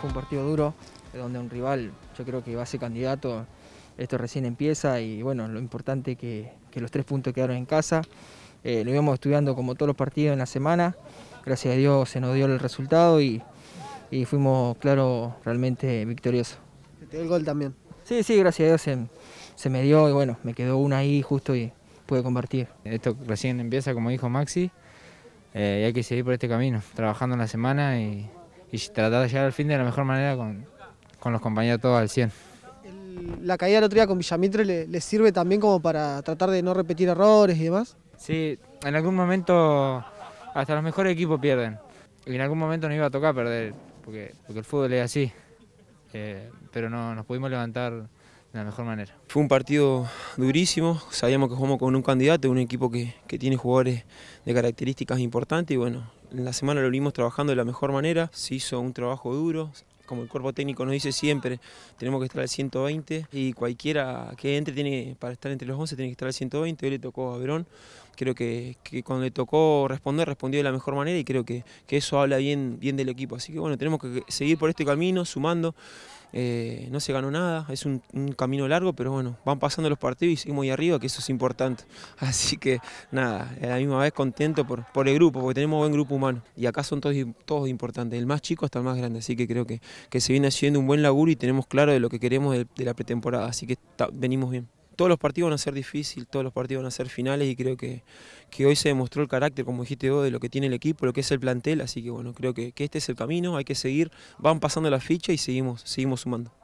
Fue un partido duro, donde un rival, yo creo que va a ser candidato, esto recién empieza y bueno, lo importante es que, los tres puntos quedaron en casa. Eh, lo íbamos estudiando como todos los partidos en la semana, gracias a Dios se nos dio el resultado y, fuimos, claro, realmente victoriosos. ¿Te el gol también? Sí, sí, gracias a Dios se, me dio y bueno, me quedó una ahí justo y pude convertir. Esto recién empieza, como dijo Maxi, eh, y hay que seguir por este camino, trabajando en la semana y y tratar de llegar al fin de la mejor manera con, los compañeros todos al 100. ¿La caída del otro día con Villamitre le, sirve también como para tratar de no repetir errores y demás? Sí, en algún momento hasta los mejores equipos pierden. Y en algún momento nos iba a tocar perder, porque, porque el fútbol es así. Eh, pero no, nos pudimos levantar de la mejor manera. Fue un partido durísimo, sabíamos que jugamos con un candidato, un equipo que, tiene jugadores de características importantes y bueno, en la semana lo venimos trabajando de la mejor manera, se hizo un trabajo duro, como el cuerpo técnico nos dice siempre, tenemos que estar al 120 y cualquiera que entre tiene para estar entre los 11 tiene que estar al 120, hoy le tocó a Verón, creo que, cuando le tocó responder, respondió de la mejor manera y creo que, eso habla bien, bien del equipo, así que bueno, tenemos que seguir por este camino, sumando, eh, no se ganó nada, es un, camino largo, pero bueno, van pasando los partidos y seguimos ahí arriba, que eso es importante. Así que nada, eh, a la misma vez contento por, por el grupo, porque tenemos un buen grupo humano y acá son todos, todos importantes, el más chico hasta el más grande, así que creo que, se viene haciendo un buen laburo y tenemos claro de lo que queremos de, la pretemporada, así que venimos bien todos los partidos van a ser difíciles, todos los partidos van a ser finales y creo que, que, hoy se demostró el carácter, como dijiste vos, de lo que tiene el equipo, lo que es el plantel, así que bueno, creo que, que este es el camino, hay que seguir, van pasando la ficha y seguimos, seguimos sumando.